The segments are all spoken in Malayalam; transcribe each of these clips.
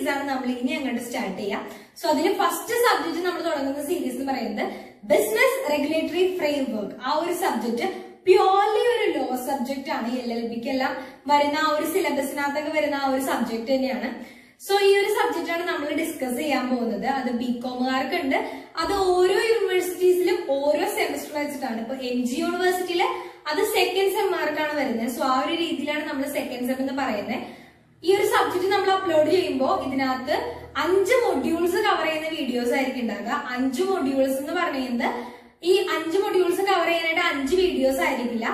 സീരീസ് ആണ് നമ്മൾ ഇനി അങ്ങോട്ട് സ്റ്റാർട്ട് ചെയ്യാം സോ അതിന് ഫസ്റ്റ് സബ്ജക്ട് നമ്മൾ തുടങ്ങുന്ന സീരീസ് എന്ന് പറയുന്നത് ബിസിനസ് റെഗുലേറ്ററി ഫ്രെയിംവർക്ക് ആ ഒരു സബ്ജക്ട് പ്യുവർലി ഒരു ലോ സബ്ജക്റ്റ് ആണ് എൽ എൽ ബിക്കെല്ലാം വരുന്ന ആ ഒരു സിലബസിനകത്തൊക്കെ വരുന്ന ആ ഒരു സബ്ജക്ട് തന്നെയാണ് സോ ഈ ഒരു സബ്ജക്റ്റ് ആണ് നമ്മൾ ഡിസ്കസ് ചെയ്യാൻ പോകുന്നത് അത് ബി കോമുകാർക്ക് ഉണ്ട് അത് ഓരോ യൂണിവേഴ്സിറ്റീസിലും ഓരോ സെമസ്റ്റർ വെച്ചിട്ടാണ് ഇപ്പൊ എം ജി യൂണിവേഴ്സിറ്റിയിൽ അത് സെക്കൻഡ് സെം മാർക്കാണ് വരുന്നത് സോ ആ ഒരു രീതിയിലാണ് നമ്മൾ സെക്കൻഡ് സെം എന്ന് പറയുന്നത് ഈ ഒരു സബ്ജക്ട് നമ്മൾ അപ്ലോഡ് ചെയ്യുമ്പോൾ ഇതിനകത്ത് അഞ്ച് മൊഡ്യൂൾസ് കവർ ചെയ്യുന്ന വീഡിയോസ് ആയിരിക്കും ഉണ്ടാകുക അഞ്ച് മൊഡ്യൂൾസ് എന്ന് പറയുന്നത് ഈ അഞ്ച് മൊഡ്യൂൾസ് കവർ ചെയ്യാനായിട്ട് അഞ്ച് വീഡിയോസ് ആയിരിക്കില്ല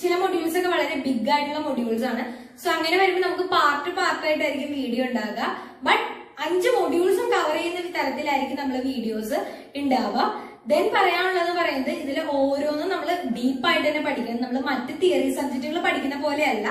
ചില മൊഡ്യൂൾസ് ഒക്കെ വളരെ ബിഗ് ആയിട്ടുള്ള മൊഡ്യൂൾസ് ആണ് സോ അങ്ങനെ വരുമ്പോൾ നമുക്ക് പാർട്ട് പാർട്ടായിട്ടായിരിക്കും വീഡിയോ ഉണ്ടാകുക ബട്ട് അഞ്ച് മൊഡ്യൂൾസും കവർ ചെയ്യുന്ന തരത്തിലായിരിക്കും നമ്മൾ വീഡിയോസ് ഉണ്ടാവുക ദെൻ പറയാനുള്ളത് പറയുന്നത് ഇതിൽ ഓരോന്നും നമ്മൾ ഡീപ്പായിട്ട് തന്നെ പഠിക്കണം നമ്മൾ മറ്റ് തിയറി സബ്ജക്റ്റുകൾ പഠിക്കുന്ന പോലെയല്ല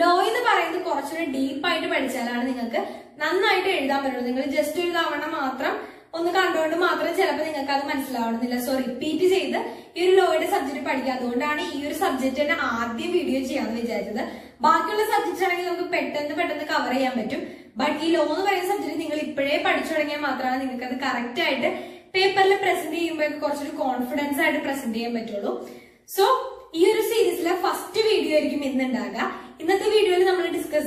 ലോ എന്ന് പറയുന്നത് കുറച്ചുകൂടി ഡീപ്പായിട്ട് പഠിച്ചാലാണ് നിങ്ങൾക്ക് നന്നായിട്ട് എഴുതാൻ പറ്റുള്ളൂ നിങ്ങൾ ജസ്റ്റ് ഒരു തവണ മാത്രം ഒന്ന് കണ്ടുകൊണ്ട് മാത്രം ചിലപ്പോൾ നിങ്ങൾക്ക് അത് മനസ്സിലാവണമെന്നില്ല സോ റിപ്പീറ്റ് ചെയ്ത് ഈ ഒരു ലോയുടെ സബ്ജക്ട് പഠിക്കുക അതുകൊണ്ടാണ് ഈ ഒരു സബ്ജക്ട് തന്നെ ആദ്യം വീഡിയോ ചെയ്യാന്ന് വിചാരിച്ചത് ബാക്കിയുള്ള സബ്ജക്ട് ആണെങ്കിൽ നമുക്ക് പെട്ടെന്ന് പെട്ടെന്ന് കവർ ചെയ്യാൻ പറ്റും ബട്ട് ഈ ലോ എന്ന് പറയുന്ന സബ്ജക്ട് നിങ്ങൾ ഇപ്പോഴേ പഠിച്ചു തുടങ്ങിയാൽ മാത്രമാണ് നിങ്ങൾക്ക് അത് കറക്റ്റ് ആയിട്ട് പേപ്പറിൽ പ്രസന്റ് ചെയ്യുമ്പോഴൊക്കെ കുറച്ചൊരു കോൺഫിഡൻസ് ആയിട്ട് പ്രസന്റ് ചെയ്യാൻ പറ്റുള്ളൂ സോ ഈ ഒരു സീരീസിലെ ഫസ്റ്റ് വീഡിയോ ആയിരിക്കും ഇന്നുണ്ടാകുക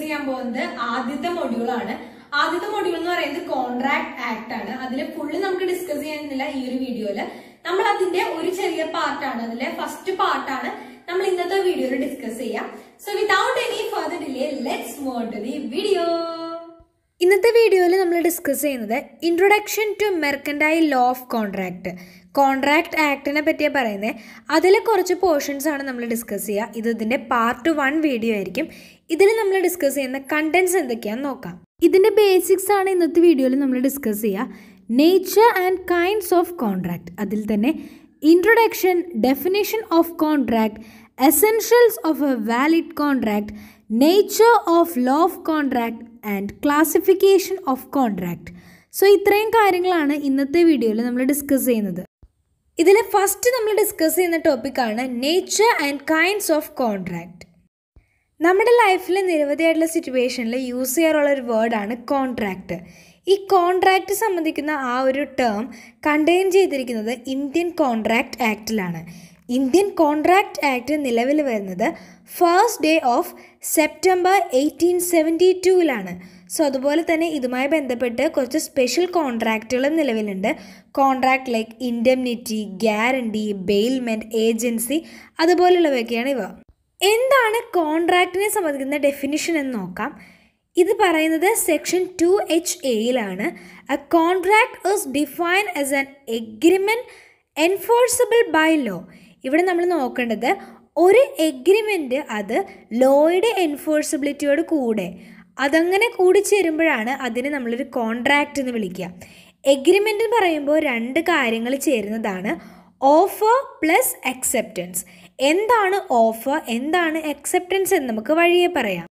ചെയ്യാൻ പോകുന്നത് ആദ്യത്തെ മൊഡ്യൂൾ ആണ് ആദ്യത്തെ മൊഡ്യൂൾ എന്ന് പറയുന്നത് കോൺട്രാക്ട് ആക്ട് ആണ് അതിൽ ഫുള്ള് നമുക്ക് ഡിസ്കസ് ചെയ്യുന്നില്ല ഈ ഒരു വീഡിയോയില് നമ്മൾ അതിന്റെ ഒരു ചെറിയ പാർട്ടാണ് അതിലെ ഫസ്റ്റ് പാർട്ടാണ് നമ്മൾ ഇന്നത്തെ വീഡിയോയിൽ ഡിസ്കസ് ചെയ്യാം so without any further delay let's mote the video ഇന്നത്തെ വീഡിയോയിൽ നമ്മൾ ഡിസ്കസ് ചെയ്യുന്നത് introduction to mercantile law of contract contract ആക്ടിനെ പറ്റിയാണ് പറയുന്നത് അതിലെ കുറച്ച് പോർഷൻസാണ് നമ്മൾ ഡിസ്കസ് ചെയ്യുക ഇത് ഇതിൻ്റെ പാർട്ട് വൺ വീഡിയോ ആയിരിക്കും ഇതിൽ നമ്മൾ ഡിസ്കസ് ചെയ്യുന്ന കണ്ടൻസ് എന്തൊക്കെയാണെന്ന് നോക്കാം ഇതിൻ്റെ ബേസിക്സ് ആണ് ഇന്നത്തെ വീഡിയോയിൽ നമ്മൾ ഡിസ്കസ് ചെയ്യുക nature and kinds of contract അതിൽ തന്നെ introduction definition of contract essentials of a valid contract nature of law of contract and classification of contract so ഇത്രയും കാര്യങ്ങളാണ് ഇന്നത്തെ വീഡിയോയിൽ നമ്മൾ ഡിസ്കസ് ചെയ്യുന്നത് ഇതിൽ ഫസ്റ്റ് നമ്മൾ ഡിസ്കസ് ചെയ്യുന്ന ടോപ്പിക്കാണ് nature and kinds of contract നമ്മുടെ ലൈഫിൽ നിരവധിയായിട്ടുള്ള സിറ്റുവേഷനിൽ യൂസ് ചെയ്യാറുള്ള ഒരു വേർഡാണ് കോൺട്രാക്ട് ഈ കോൺട്രാക്ട് സംബന്ധിക്കുന്ന ആ ഒരു ടേം കണ്ടെയ്ൻ ചെയ്തിരിക്കുന്നത് ഇന്ത്യൻ കോൺട്രാക്ട് ആക്റ്റിലാണ് ഇന്ത്യൻ കോൺട്രാക്റ്റ് ആക്ട് നിലവിൽ വരുന്നത് first day of September eighteen seventy ടുവിലാണ് സോ അതുപോലെ തന്നെ ഇതുമായി ബന്ധപ്പെട്ട് കുറച്ച് സ്പെഷ്യൽ കോൺട്രാക്റ്റുകളും നിലവിലുണ്ട് contract like indemnity guarantee bailment agency അതുപോലെയുള്ളവയൊക്കെയാണ് ഇവ എന്താണ് കോൺട്രാക്റ്റിനെ സംബന്ധിക്കുന്ന ഡെഫിനിഷൻ എന്ന് നോക്കാം ഇത് പറയുന്നത് സെക്ഷൻ ടു എച്ച് എയിലാണ് a contract is define as an agreement enforceable by law ഇവിടെ നമ്മൾ നോക്കേണ്ടത് ഒരു എഗ്രിമെൻ്റ് അത് ലോയുടെ എൻഫോഴ്സിബിലിറ്റിയോട് കൂടെ അതങ്ങനെ കൂടി ചേരുമ്പോഴാണ് അതിനെ നമ്മളൊരു കോൺട്രാക്റ്റ് എന്ന് വിളിക്കുക എഗ്രിമെൻ്റ് എന്ന് പറയുമ്പോൾ രണ്ട് കാര്യങ്ങൾ ചേരുന്നതാണ് ഓഫർ പ്ലസ് അക്സെപ്റ്റൻസ് എന്താണ് ഓഫർ എന്താണ് അക്സെപ്റ്റൻസ് എന്ന് നമുക്ക് വഴിയെ പറയാം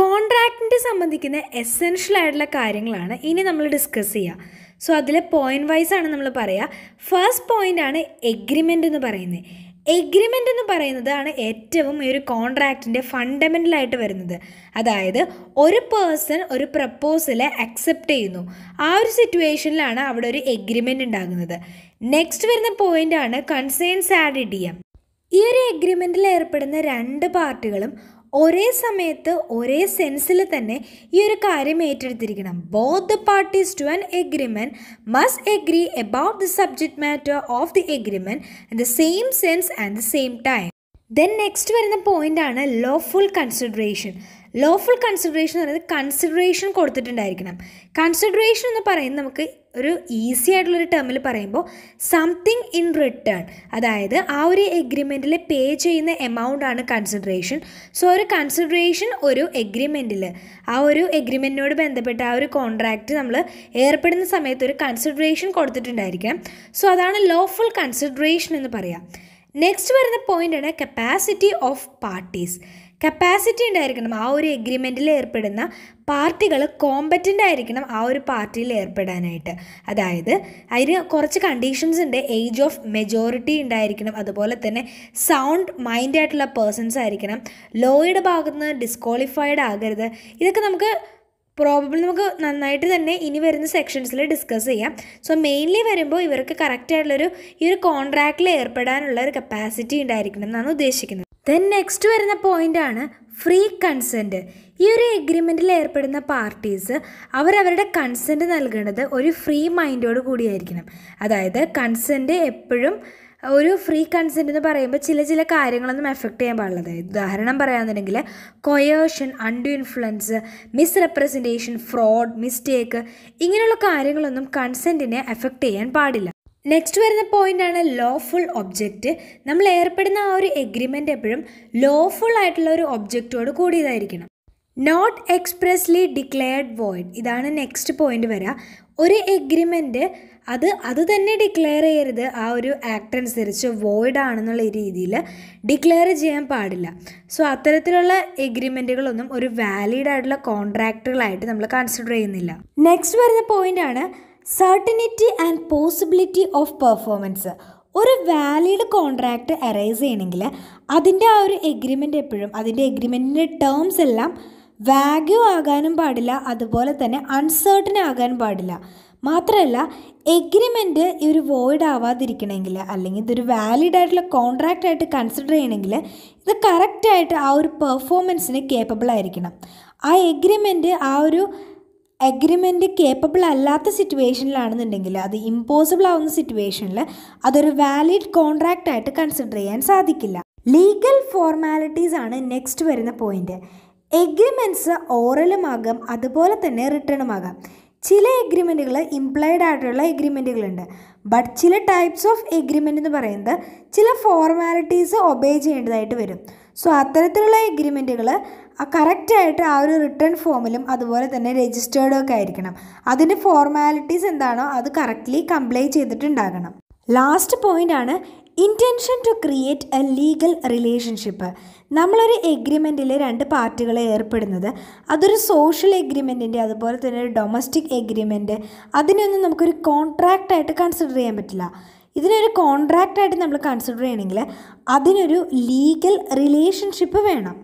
കോൺട്രാക്റ്റിൻ്റെ സംബന്ധിക്കുന്ന എസെൻഷ്യൽ ആയിട്ടുള്ള കാര്യങ്ങളാണ് ഇനി നമ്മൾ ഡിസ്കസ് ചെയ്യുക സോ അതിൽ പോയിൻ്റ് വൈസാണ് നമ്മൾ പറയുക ഫസ്റ്റ് പോയിൻ്റ് ആണ് എഗ്രിമെൻ്റ് എന്ന് പറയുന്നത് എഗ്രിമെൻ്റ് എന്ന് പറയുന്നതാണ് ഏറ്റവും ഈ ഒരു കോൺട്രാക്റ്റിൻ്റെ ഫണ്ടമെൻ്റലായിട്ട് വരുന്നത് അതായത് ഒരു പേഴ്സൺ ഒരു പ്രപ്പോസലെ അക്സെപ്റ്റ് ചെയ്യുന്നു ആ ഒരു സിറ്റുവേഷനിലാണ് അവിടെ ഒരു എഗ്രിമെൻ്റ് ഉണ്ടാകുന്നത് നെക്സ്റ്റ് വരുന്ന പോയിൻ്റാണ് കൺസേൺസ് ആഡ് ഇഡിയം ഈ ഒരു എഗ്രിമെൻറ്റിൽ ഏർപ്പെടുന്ന രണ്ട് പാർട്ടികളും ഒരേ സമയത്ത് ഒരേ സെൻസിൽ തന്നെ ഈ ഒരു കാര്യം ഏറ്റെടുത്തിരിക്കണം both the parties to an agreement must agree about the subject matter of the agreement at the same sense and the same time then next വരുന്ന പോയിൻ്റ് ആണ് ലോഫുൾ കൺസിഡറേഷൻ ലോഫുൾ കൺസിഡറേഷൻ എന്ന് പറയുന്നത് കൺസിഡറേഷൻ കൊടുത്തിട്ടുണ്ടായിരിക്കണം കൺസിഡറേഷൻ എന്ന് പറയുന്നത് നമുക്ക് ഒരു ഈസി ആയിട്ടുള്ളൊരു ടേമിൽ പറയുമ്പോൾ സംതിങ് ഇൻ റിട്ടേൺ അതായത് ആ ഒരു എഗ്രിമെൻറ്റിൽ പേ ചെയ്യുന്ന എമൗണ്ട് ആണ് കൺസിഡറേഷൻ സോ ഒരു കൺസിഡറേഷൻ ഒരു എഗ്രിമെൻറ്റിൽ ആ ഒരു എഗ്രിമെൻറ്റിനോട് ബന്ധപ്പെട്ട ആ ഒരു കോൺട്രാക്റ്റ് നമ്മൾ ഏർപ്പെടുന്ന സമയത്ത് ഒരു കൺസിഡറേഷൻ കൊടുത്തിട്ടുണ്ടായിരിക്കാം സോ അതാണ് ലോഫുൾ കൺസിഡറേഷൻ എന്ന് പറയാം നെക്സ്റ്റ് വരുന്ന പോയിൻ്റാണ് കപ്പാസിറ്റി ഓഫ് പാർട്ടീസ് കപ്പാസിറ്റി ഉണ്ടായിരിക്കണം ആ ഒരു എഗ്രിമെൻറ്റിൽ ഏർപ്പെടുന്ന പാർട്ടികൾ കോമ്പറ്റൻ്റ് ആയിരിക്കണം ആ ഒരു പാർട്ടിയിൽ ഏർപ്പെടാനായിട്ട് അതായത് അതിന് കുറച്ച് കണ്ടീഷൻസ് ഉണ്ട് ഏജ് ഓഫ് മെജോറിറ്റി ഉണ്ടായിരിക്കണം അതുപോലെ തന്നെ സൗണ്ട് മൈൻഡ് ആയിട്ടുള്ള പേഴ്സൺസ് ആയിരിക്കണം ലോയുടെ ഭാഗത്ത് നിന്ന് ഡിസ്ക്വാളിഫൈഡ് ആകരുത് ഇതൊക്കെ നമുക്ക് പ്രോബ്ലം നമുക്ക് നന്നായിട്ട് തന്നെ ഇനി വരുന്ന സെക്ഷൻസിൽ ഡിസ്കസ് ചെയ്യാം സോ മെയിൻലി വരുമ്പോൾ ഇവർക്ക് കറക്റ്റായിട്ടുള്ളൊരു ഈ ഒരു കോൺട്രാക്റ്റിൽ ഏർപ്പെടാനുള്ള ഒരു കപ്പാസിറ്റി ഉണ്ടായിരിക്കണം എന്നാണ് ഉദ്ദേശിക്കുന്നത് ദെൻ നെക്സ്റ്റ് വരുന്ന പോയിൻ്റാണ് ഫ്രീ കൺസെൻറ്റ് ഈ ഒരു എഗ്രിമെൻറ്റിൽ ഏർപ്പെടുന്ന പാർട്ടീസ് അവരവരുടെ കൺസെൻറ്റ് നൽകേണ്ടത് ഒരു ഫ്രീ മൈൻഡോട് കൂടിയായിരിക്കണം അതായത് കൺസെൻറ്റ് എപ്പോഴും ഒരു ഫ്രീ കൺസെൻറ്റ് എന്ന് പറയുമ്പോൾ ചില ചില കാര്യങ്ങളൊന്നും എഫക്റ്റ് ചെയ്യാൻ പാടില്ല അതായത് ഉദാഹരണം പറയുകയാണെന്നുണ്ടെങ്കിൽ coercion undue influence misrepresentation fraud mistake ഇങ്ങനെയുള്ള കാര്യങ്ങളൊന്നും കൺസെൻറ്റിനെ എഫക്റ്റ് ചെയ്യാൻ പാടില്ല നെക്സ്റ്റ് വരുന്ന പോയിൻ്റാണ് ലോഫുൾ ഒബ്ജക്റ്റ് നമ്മൾ ഏർപ്പെടുന്ന ആ ഒരു എഗ്രിമെൻ്റ് എപ്പോഴും ലോഫുൾ ആയിട്ടുള്ള ഒരു ഒബ്ജക്റ്റോട് കൂടിയതായിരിക്കണം നോട്ട് എക്സ്പ്രസ്ലി ഡിക്ലെയർഡ് വോയിഡ് ഇതാണ് നെക്സ്റ്റ് പോയിന്റ് വരിക ഒരു എഗ്രിമെൻറ്റ് അത് അത് തന്നെ ഡിക്ലെയർ ചെയ്യരുത് ആ ഒരു ആക്ട് അനുസരിച്ച് വോയിഡ് ആണെന്നുള്ള രീതിയിൽ ഡിക്ലെയർ ചെയ്യാൻ പാടില്ല സോ അത്തരത്തിലുള്ള എഗ്രിമെൻറ്റുകളൊന്നും ഒരു വാലിഡ് ആയിട്ടുള്ള കോൺട്രാക്റ്റുകളായിട്ട് നമ്മൾ കൺസിഡർ ചെയ്യുന്നില്ല നെക്സ്റ്റ് വരുന്ന ആണ് certainty and possibility of performance ഒരു വാലിഡ് കോൺട്രാക്റ്റ് അറൈസ് ചെയ്യണമെങ്കിൽ അതിൻ്റെ ആ ഒരു എഗ്രിമെൻ്റ് എപ്പോഴും അതിൻ്റെ എഗ്രിമെൻറ്റിൻ്റെ ടേംസ് എല്ലാം വാഗ്യൂ ആകാനും പാടില്ല അതുപോലെ തന്നെ അൺസേർട്ടൻ ആകാനും പാടില്ല മാത്രമല്ല എഗ്രിമെൻറ്റ് ഈ ഒരു വോയിഡ് ആവാതിരിക്കണമെങ്കിൽ അല്ലെങ്കിൽ ഇതൊരു വാലിഡ് ആയിട്ടുള്ള കോൺട്രാക്റ്റ് ആയിട്ട് കൺസിഡർ ചെയ്യണമെങ്കിൽ ഇത് കറക്റ്റായിട്ട് ആ ഒരു പെർഫോമൻസിന് കേപ്പബിൾ ആയിരിക്കണം ആ എഗ്രിമെൻറ്റ് ആ ഒരു എഗ്രിമെൻ്റ് കേപ്പബിൾ അല്ലാത്ത സിറ്റുവേഷനിലാണെന്നുണ്ടെങ്കിൽ അത് ഇമ്പോസിബിൾ ആവുന്ന സിറ്റുവേഷനിൽ അതൊരു വാലിഡ് കോൺട്രാക്റ്റ് ആയിട്ട് കൺസിഡർ ചെയ്യാൻ സാധിക്കില്ല ലീഗൽ ഫോർമാലിറ്റീസ് ആണ് നെക്സ്റ്റ് വരുന്ന പോയിന്റ് എഗ്രിമെൻറ്റ്സ് ഓറലുമാകാം അതുപോലെ തന്നെ റിട്ടേണുമാകാം ചില എഗ്രിമെൻറ്റുകൾ ഇംപ്ലൈഡ് ആയിട്ടുള്ള എഗ്രിമെൻറ്റുകളുണ്ട് ബട്ട് ചില ടൈപ്സ് ഓഫ് എഗ്രിമെൻ്റ് എന്ന് പറയുന്നത് ചില ഫോർമാലിറ്റീസ് ഒബേ ചെയ്യേണ്ടതായിട്ട് വരും സോ അത്തരത്തിലുള്ള എഗ്രിമെൻറ്റുകൾ കറക്റ്റായിട്ട് ആ ഒരു റിട്ടേൺ ഫോമിലും അതുപോലെ തന്നെ രജിസ്റ്റേർഡും ഒക്കെ ആയിരിക്കണം അതിൻ്റെ ഫോർമാലിറ്റീസ് എന്താണോ അത് കറക്റ്റ്ലി കംപ്ലൈ ചെയ്തിട്ടുണ്ടാകണം ലാസ്റ്റ് പോയിൻ്റാണ് intention to create a legal relationship നമ്മളൊരു എഗ്രിമെൻറ്റിൽ രണ്ട് പാർട്ടികളെ ഏർപ്പെടുന്നത് അതൊരു സോഷ്യൽ എഗ്രിമെൻറ്റിൻ്റെ അതുപോലെ തന്നെ ഒരു ഡൊമസ്റ്റിക് എഗ്രിമെൻറ്റ് അതിനൊന്നും നമുക്കൊരു കോൺട്രാക്റ്റായിട്ട് കൺസിഡർ ചെയ്യാൻ പറ്റില്ല ഇതിനൊരു കോൺട്രാക്റ്റായിട്ട് നമ്മൾ കൺസിഡർ ചെയ്യണമെങ്കിൽ അതിനൊരു ലീഗൽ റിലേഷൻഷിപ്പ് വേണം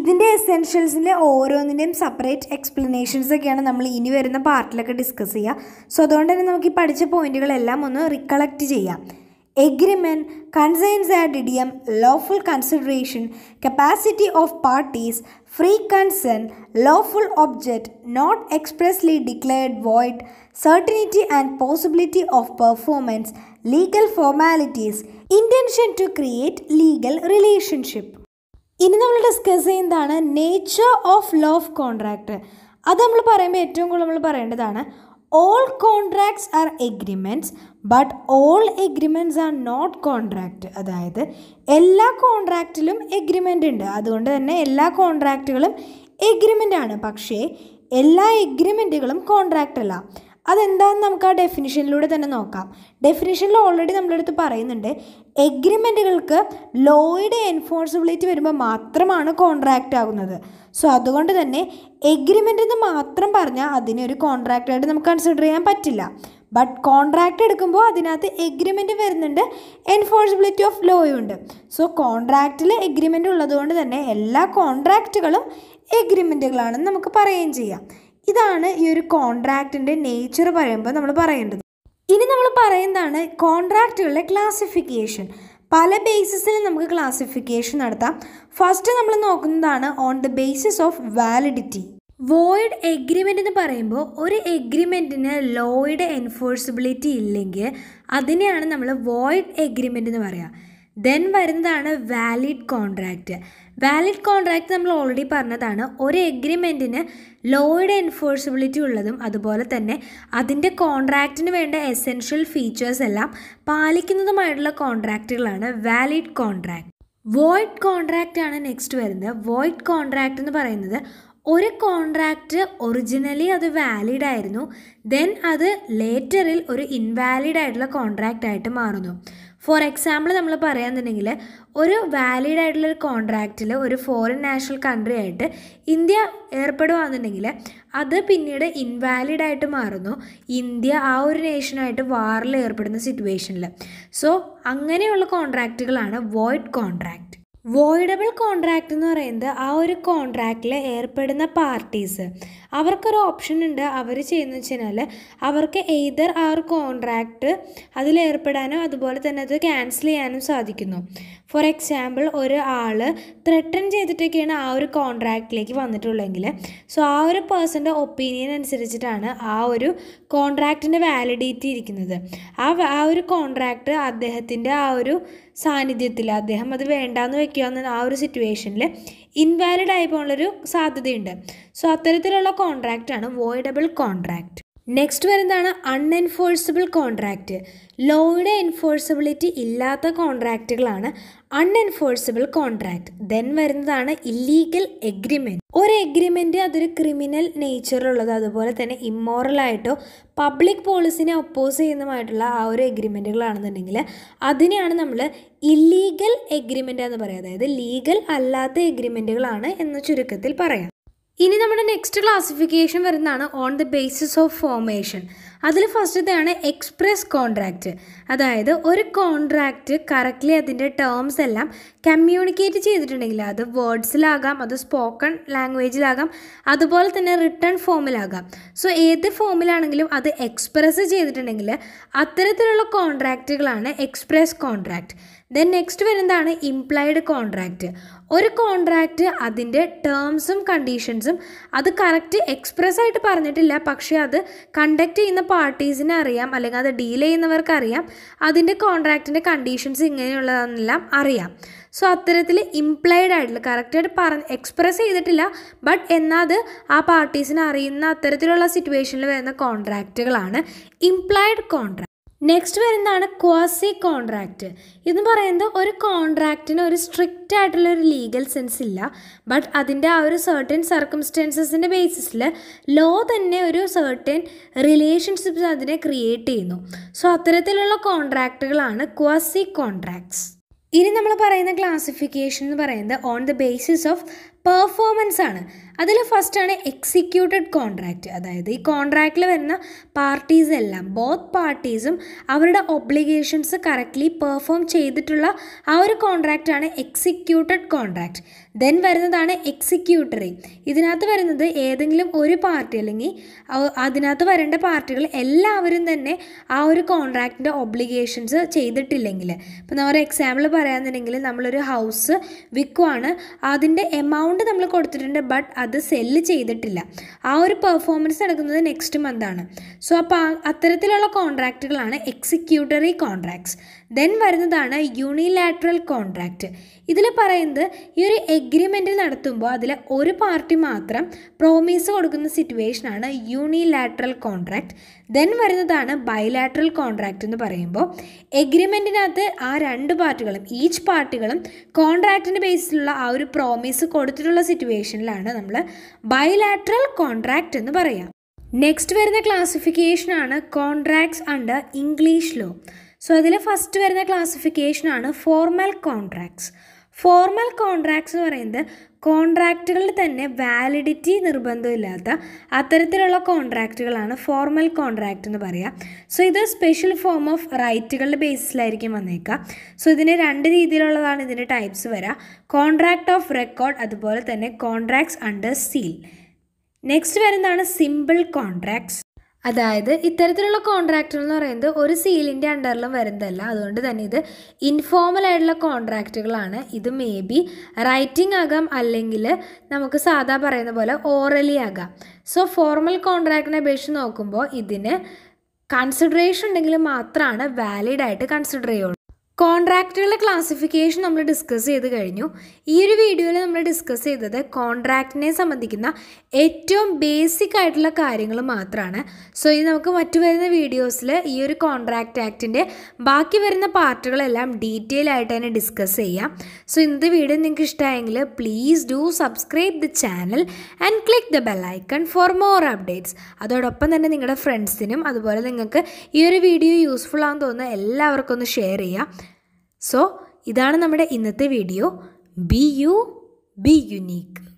ഇതിൻ്റെ എസെൻഷ്യൽസിൻ്റെ ഓരോന്നിൻ്റെയും സെപ്പറേറ്റ് എക്സ്പ്ലനേഷൻസ് ഒക്കെയാണ് നമ്മൾ ഇനി വരുന്ന പാർട്ടിലൊക്കെ ഡിസ്കസ് ചെയ്യുക സോ അതുകൊണ്ട് തന്നെ നമുക്ക് ഈ പഠിച്ച പോയിന്റുകളെല്ലാം ഒന്ന് റിക്കളക്റ്റ് ചെയ്യാം agreement concerns ad idiom lawful consideration capacity of parties free consent lawful object not expressly declared void certainty and possibility of performance legal formalities intention to create legal relationship ഇനി നമ്മൾ ഡിസ്കസ് ചെയ്യുന്നതാണ് nature of law of contract അത് നമ്മൾ പറയുമ്പോൾ ഏറ്റവും കൂടുതൽ നമ്മൾ പറയേണ്ടതാണ് all contracts are agreements but all agreements are not contract അതായത് എല്ലാ കോൺട്രാക്റ്റിലും എഗ്രിമെൻ്റ് ഉണ്ട് അതുകൊണ്ട് തന്നെ എല്ലാ കോൺട്രാക്റ്റുകളും എഗ്രിമെൻ്റ് ആണ് പക്ഷേ എല്ലാ എഗ്രിമെൻറ്റുകളും കോൺട്രാക്റ്റ് അല്ല അതെന്താണെന്ന് നമുക്ക് ആ ഡെഫിനിഷനിലൂടെ തന്നെ നോക്കാം ഡെഫിനിഷനിൽ ഓൾറെഡി നമ്മളെടുത്ത് പറയുന്നുണ്ട് എഗ്രിമെൻറ്റുകൾക്ക് ലോയുടെ എൻഫോഴ്സിബിലിറ്റി വരുമ്പോൾ മാത്രമാണ് കോൺട്രാക്റ്റ് ആകുന്നത് സോ അതുകൊണ്ട് തന്നെ എഗ്രിമെൻ്റ് എന്ന് മാത്രം പറഞ്ഞാൽ അതിനെ ഒരു കോൺട്രാക്റ്റായിട്ട് നമുക്ക് കൺസിഡർ ചെയ്യാൻ പറ്റില്ല ബട്ട് കോൺട്രാക്റ്റ് എടുക്കുമ്പോൾ അതിനകത്ത് എഗ്രിമെൻറ്റ് വരുന്നുണ്ട് എൻഫോഴ്സിബിലിറ്റി ഓഫ് ലോയും ഉണ്ട് സോ കോൺട്രാക്റ്റിൽ എഗ്രിമെൻ്റ് ഉള്ളതുകൊണ്ട് തന്നെ എല്ലാ കോൺട്രാക്റ്റുകളും എഗ്രിമെൻറ്റുകളാണെന്ന് നമുക്ക് പറയുകയും ചെയ്യാം ഇതാണ് ഈ ഒരു കോൺട്രാക്റ്റിൻ്റെ നേച്ചർ പറയുമ്പോൾ നമ്മൾ പറയേണ്ടത് ഇനി നമ്മൾ പറയുന്നതാണ് കോൺട്രാക്റ്റുകളുടെ ക്ലാസിഫിക്കേഷൻ പല ബേസിസിൽ നമുക്ക് ക്ലാസിഫിക്കേഷൻ നടത്താം ഫസ്റ്റ് നമ്മൾ നോക്കുന്നതാണ് on the basis of validity void agreement എന്ന് പറയുമ്പോൾ ഒരു എഗ്രിമെൻറ്റിന് ലോയുടെ എൻഫോഴ്സിബിലിറ്റി ഇല്ലെങ്കിൽ അതിനെയാണ് നമ്മൾ വോയിഡ് എഗ്രിമെൻ്റ് എന്ന് പറയുക ദെൻ വരുന്നതാണ് വാലിഡ് കോൺട്രാക്റ്റ് വാലിഡ് കോൺട്രാക്റ്റ് നമ്മൾ ഓൾറെഡി പറഞ്ഞതാണ് ഒരു എഗ്രിമെൻറ്റിന് ലോയുടെ എൻഫോഴ്സിബിലിറ്റി ഉള്ളതും അതുപോലെ തന്നെ അതിൻ്റെ കോൺട്രാക്റ്റിന് വേണ്ട എസെൻഷ്യൽ ഫീച്ചേഴ്സ് എല്ലാം പാലിക്കുന്നതുമായിട്ടുള്ള കോൺട്രാക്റ്റുകളാണ് വാലിഡ് കോൺട്രാക്റ്റ് വോയിഡ് കോൺട്രാക്റ്റ് ആണ് നെക്സ്റ്റ് വരുന്നത് വോയിഡ് കോൺട്രാക്റ്റ് എന്ന് പറയുന്നത് ഒരു കോൺട്രാക്റ്റ് ഒറിജിനലി അത് വാലിഡ് ആയിരുന്നു ദെൻ അത് ലേറ്ററിൽ ഒരു ഇൻവാലിഡ് ആയിട്ടുള്ള കോൺട്രാക്റ്റ് ആയിട്ട് മാറുന്നു ഫോർ എക്സാമ്പിൾ നമ്മൾ പറയാന്നുണ്ടെങ്കിൽ ഒരു വാലിഡ് ആയിട്ടുള്ള ഒരു കോൺട്രാക്റ്റിൽ ഒരു ഫോറിൻ നാഷണൽ കൺട്രി ആയിട്ട് ഇന്ത്യ ഏർപ്പെടുകയാണെന്നുണ്ടെങ്കിൽ അത് പിന്നീട് ഇൻവാലിഡ് ആയിട്ട് മാറുന്നു ഇന്ത്യ ആ ഒരു നേഷനായിട്ട് വാറിൽ ഏർപ്പെടുന്ന സിറ്റുവേഷനിൽ സോ അങ്ങനെയുള്ള കോൺട്രാക്റ്റുകളാണ് വോയിഡ് കോൺട്രാക്റ്റ് വോയിഡബിൾ കോൺട്രാക്റ്റ് എന്ന് പറയുന്നത് ആ ഒരു കോൺട്രാക്റ്റിൽ ഏർപ്പെടുന്ന പാർട്ടീസ് അവർക്കൊരു ഓപ്ഷൻ ഉണ്ട് അവർ ചെയ്യുന്നത് വെച്ച് കഴിഞ്ഞാൽ അവർക്ക് എയ്തർ ആ ഒരു കോൺട്രാക്റ്റ് അതിലേർപ്പെടാനോ അതുപോലെ തന്നെ അത് ക്യാൻസൽ ചെയ്യാനും സാധിക്കുന്നു ഫോർ എക്സാമ്പിൾ ഒരു ആൾ ത്രെട്ടൺ ചെയ്തിട്ടൊക്കെയാണ് ആ ഒരു കോൺട്രാക്റ്റിലേക്ക് വന്നിട്ടുള്ളതെങ്കിൽ സോ ആ ഒരു പേഴ്സൻ്റെ ഒപ്പീനിയൻ അനുസരിച്ചിട്ടാണ് ആ ഒരു കോൺട്രാക്റ്റിൻ്റെ വാലിഡിറ്റി ഇരിക്കുന്നത് ആ ആ ഒരു കോൺട്രാക്റ്റ് അദ്ദേഹത്തിൻ്റെ ആ ഒരു സാന്നിധ്യത്തിൽ അദ്ദേഹം അത് വേണ്ടാന്ന് വെക്കുക എന്ന ആ ഒരു സിറ്റുവേഷനിൽ ഇൻവാലിഡ് ആയി പോകാനുള്ളൊരു സാധ്യതയുണ്ട് സോ അത്തരത്തിലുള്ള കോൺട്രാക്റ്റാണ് വോയിഡബിൾ കോൺട്രാക്റ്റ് നെക്സ്റ്റ് വരുന്നതാണ് അൺഎൻഫോഴ്സബിൾ കോൺട്രാക്റ്റ് ലോയുടെ എൻഫോഴ്സബിലിറ്റി ഇല്ലാത്ത കോൺട്രാക്റ്റുകളാണ് അൺഎൻഫോഴ്സബിൾ കോൺട്രാക്റ്റ് ദെൻ വരുന്നതാണ് ഇല്ലീഗൽ എഗ്രിമെൻറ്റ് ഒരു എഗ്രിമെൻറ്റ് അതൊരു ക്രിമിനൽ നേച്ചറിലുള്ളത് അതുപോലെ തന്നെ ഇമ്മോറലായിട്ടോ പബ്ലിക് പോളിസിനെ ഒപ്പോസ് ചെയ്യുന്നതുമായിട്ടുള്ള ആ ഒരു എഗ്രിമെൻറ്റുകളാണെന്നുണ്ടെങ്കിൽ അതിനെയാണ് നമ്മൾ ഇല്ലീഗൽ എഗ്രിമെൻ്റ് എന്ന് പറയുക അതായത് ലീഗൽ അല്ലാത്ത എഗ്രിമെൻറ്റുകളാണ് എന്ന് ചുരുക്കത്തിൽ പറയാം ഇനി നമ്മുടെ നെക്സ്റ്റ് ക്ലാസിഫിക്കേഷൻ വരുന്നതാണ് on the basis of formation അതിൽ ഫസ്റ്റത്തെയാണ് എക്സ്പ്രസ് കോൺട്രാക്റ്റ് അതായത് ഒരു കോൺട്രാക്റ്റ് കറക്റ്റ്ലി അതിൻ്റെ ടേംസ് എല്ലാം കമ്മ്യൂണിക്കേറ്റ് ചെയ്തിട്ടുണ്ടെങ്കിൽ അത് വേർഡ്സിലാകാം അത് സ്പോക്കൺ ലാംഗ്വേജിലാകാം അതുപോലെ തന്നെ റിട്ടേൺ ഫോമിലാകാം സോ ഏത് ഫോമിലാണെങ്കിലും അത് എക്സ്പ്രസ് ചെയ്തിട്ടുണ്ടെങ്കിൽ അത്തരത്തിലുള്ള കോൺട്രാക്റ്റുകളാണ് എക്സ്പ്രസ് കോൺട്രാക്റ്റ് ദെൻ നെക്സ്റ്റ് വരുന്നതാണ് ഇംപ്ലൈഡ് കോൺട്രാക്റ്റ് ഒരു കോൺട്രാക്റ്റ് അതിൻ്റെ ടേംസും കണ്ടീഷൻസും അത് കറക്റ്റ് എക്സ്പ്രസ് ആയിട്ട് പറഞ്ഞിട്ടില്ല പക്ഷേ അത് കണ്ടക്ട് ചെയ്യുന്ന പാർട്ടീസിനെ അറിയാം അല്ലെങ്കിൽ അത് ഡീൽ ചെയ്യുന്നവർക്ക് അറിയാം അതിൻ്റെ കോൺട്രാക്റ്റിൻ്റെ കണ്ടീഷൻസ് ഇങ്ങനെയുള്ളതെന്നെല്ലാം അറിയാം സോ അത്തരത്തിൽ ഇംപ്ലൈഡ് ആയിട്ടുള്ള കറക്റ്റായിട്ട് പറഞ്ഞ് എക്സ്പ്രസ് ചെയ്തിട്ടില്ല ബട്ട് എന്നാൽ അത് ആ പാർട്ടീസിനെ അറിയുന്ന അത്തരത്തിലുള്ള സിറ്റുവേഷനിൽ വരുന്ന കോൺട്രാക്റ്റുകളാണ് ഇംപ്ലൈഡ് കോൺട്രാക്ട് നെക്സ്റ്റ് വരുന്നതാണ് ക്വാസി കോൺട്രാക്റ്റ് ഇതെന്ന് പറയുന്നത് ഒരു കോൺട്രാക്റ്റിന് ഒരു സ്ട്രിക്റ്റ് ആയിട്ടുള്ള ഒരു ലീഗൽ സെൻസ് ഇല്ല ബട്ട് അതിൻ്റെ ആ ഒരു സർട്ടൻ സർക്കംസ്റ്റാൻസസിൻ്റെ ബേസിസിൽ ലോ തന്നെ ഒരു സർട്ടൻ റിലേഷൻഷിപ്സ് അതിനെ ക്രിയേറ്റ് ചെയ്യുന്നു സോ അത്തരത്തിലുള്ള കോൺട്രാക്റ്റുകളാണ് ക്വാസി കോൺട്രാക്ട്സ് ഇനി നമ്മൾ പറയുന്ന ക്ലാസിഫിക്കേഷൻ എന്ന് പറയുന്നത് on the basis of performance ആണ് അതിൽ ഫസ്റ്റാണ് എക്സിക്യൂട്ടഡ് കോൺട്രാക്റ്റ് അതായത് ഈ കോൺട്രാക്റ്റിൽ വരുന്ന പാർട്ടീസ് എല്ലാം ബോത്ത് പാർട്ടീസും അവരുടെ ഒബ്ലിഗേഷൻസ് കറക്റ്റ്ലി പെർഫോം ചെയ്തിട്ടുള്ള ആ ഒരു കോൺട്രാക്റ്റാണ് എക്സിക്യൂട്ടഡ് കോൺട്രാക്റ്റ് ദെൻ വരുന്നതാണ് എക്സിക്യൂട്ടറി ഇതിനകത്ത് വരുന്നത് ഏതെങ്കിലും ഒരു പാർട്ടി അല്ലെങ്കിൽ അതിനകത്ത് വരേണ്ട പാർട്ടികൾ എല്ലാവരും തന്നെ ആ ഒരു കോൺട്രാക്റ്റിൻ്റെ ഒബ്ലിഗേഷൻസ് ചെയ്തിട്ടില്ലെങ്കിൽ ഇപ്പം നമ്മൾ ഒരു എക്സാമ്പിൾ പറയാന്നുണ്ടെങ്കിൽ നമ്മളൊരു ഹൗസ് വിൽക്കുവാണ് അതിൻ്റെ എമൗണ്ട് നമ്മൾ കൊടുത്തിട്ടുണ്ട് ബട്ട് അത് അത് സെല്ല് ചെയ്തിട്ടില്ല ആ ഒരു പെർഫോമൻസ് നടക്കുന്നത് നെക്സ്റ്റ് മന്താണ് സോ അപ്പോൾ അത്തരത്തിലുള്ള കോൺട്രാക്റ്റുകളാണ് എക്സിക്യൂട്ടറി കോൺട്രാക്ട്സ് ദെൻ വരുന്നതാണ് യൂണിലാറ്ററൽ കോൺട്രാക്റ്റ് ഇതിൽ പറയുന്നത് ഈ ഒരു എഗ്രിമെൻറ്റ് നടത്തുമ്പോൾ അതിൽ ഒരു പാർട്ടി മാത്രം പ്രോമിസ് കൊടുക്കുന്ന സിറ്റുവേഷനാണ് യൂണിലാറ്ററൽ കോൺട്രാക്റ്റ് ദെൻ വരുന്നതാണ് ബയലാട്രൽ കോൺട്രാക്റ്റ് എന്ന് പറയുമ്പോൾ എഗ്രിമെൻറ്റിനകത്ത് ആ രണ്ട് പാർട്ടികളും ഈച്ച് പാർട്ടികളും കോൺട്രാക്റ്റിൻ്റെ ബേസിലുള്ള ആ ഒരു പ്രോമിസ് കൊടുത്തിട്ടുള്ള സിറ്റുവേഷനിലാണ് നമ്മൾ ബയലാട്രൽ കോൺട്രാക്റ്റ് എന്ന് പറയുക നെക്സ്റ്റ് വരുന്ന ക്ലാസിഫിക്കേഷനാണ് contracts under English law so അതിൽ ഫസ്റ്റ് വരുന്ന ക്ലാസിഫിക്കേഷനാണ് ഫോർമൽ കോൺട്രാക്ട്സ് ഫോർമൽ കോൺട്രാക്ട്സ് എന്ന് പറയുന്നത് കോൺട്രാക്റ്റുകളിൽ തന്നെ വാലിഡിറ്റി നിർബന്ധമില്ലാത്ത അത്തരത്തിലുള്ള കോൺട്രാക്റ്റുകളാണ് ഫോർമൽ കോൺട്രാക്റ്റ് എന്ന് പറയുക സോ ഇത് സ്പെഷ്യൽ ഫോം ഓഫ് റൈറ്റുകളുടെ ബേസിസിലായിരിക്കും വന്നേക്കുക സോ ഇതിന് രണ്ട് രീതിയിലുള്ളതാണ് ഇതിൻ്റെ ടൈപ്സ് വരിക കോൺട്രാക്ട് ഓഫ് റെക്കോർഡ് അതുപോലെ തന്നെ കോൺട്രാക്ട്സ് അണ്ടർ സീൽ നെക്സ്റ്റ് വരുന്നതാണ് സിമ്പിൾ കോൺട്രാക്ട്സ് അതായത് ഇത്തരത്തിലുള്ള കോൺട്രാക്റ്റുകൾ എന്ന് പറയുന്നത് ഒരു സീലിൻ്റെ അണ്ടറിലും വരുന്നതല്ല അതുകൊണ്ട് തന്നെ ഇത് ഇൻഫോർമൽ ആയിട്ടുള്ള കോൺട്രാക്റ്റുകളാണ് ഇത് മേ ബി റൈറ്റിംഗ് ആകാം അല്ലെങ്കിൽ നമുക്ക് സാധാ പറയുന്ന പോലെ ഓറലി ആകാം സോ ഫോർമൽ കോൺട്രാക്റ്റിനെ അപേക്ഷിച്ച് നോക്കുമ്പോൾ ഇതിന് കൺസിഡറേഷൻ ഉണ്ടെങ്കിൽ മാത്രമാണ് വാലിഡായിട്ട് ആയിട്ട് കൺസിഡർ ചെയ്യുള്ളൂ കോൺട്രാക്റ്റുകളുടെ ക്ലാസിഫിക്കേഷൻ നമ്മൾ ഡിസ്കസ് ചെയ്ത് കഴിഞ്ഞു ഈ ഒരു വീഡിയോയിൽ നമ്മൾ ഡിസ്കസ് ചെയ്തത് കോൺട്രാക്റ്റിനെ സംബന്ധിക്കുന്ന ഏറ്റവും ബേസിക് ആയിട്ടുള്ള കാര്യങ്ങൾ മാത്രമാണ് സോ ഇത് നമുക്ക് മറ്റു വരുന്ന വീഡിയോസിൽ ഈ ഒരു കോൺട്രാക്റ്റ് ആക്ടിൻ്റെ ബാക്കി വരുന്ന പാർട്ടുകളെല്ലാം ഡീറ്റെയിൽ ആയിട്ട് തന്നെ ഡിസ്കസ് ചെയ്യാം സോ ഇന്നത്തെ വീഡിയോ നിങ്ങൾക്ക് ഇഷ്ടമായെങ്കിൽ please do subscribe the channel and click the bell icon for more updates അതോടൊപ്പം തന്നെ നിങ്ങളുടെ ഫ്രണ്ട്സിനും അതുപോലെ നിങ്ങൾക്ക് ഈ ഒരു വീഡിയോ യൂസ്ഫുൾ ആണെന്ന് തോന്നുന്ന എല്ലാവർക്കും ഒന്ന് ഷെയർ ചെയ്യാം സോ ഇതാണ് നമ്മുടെ ഇന്നത്തെ video be you be unique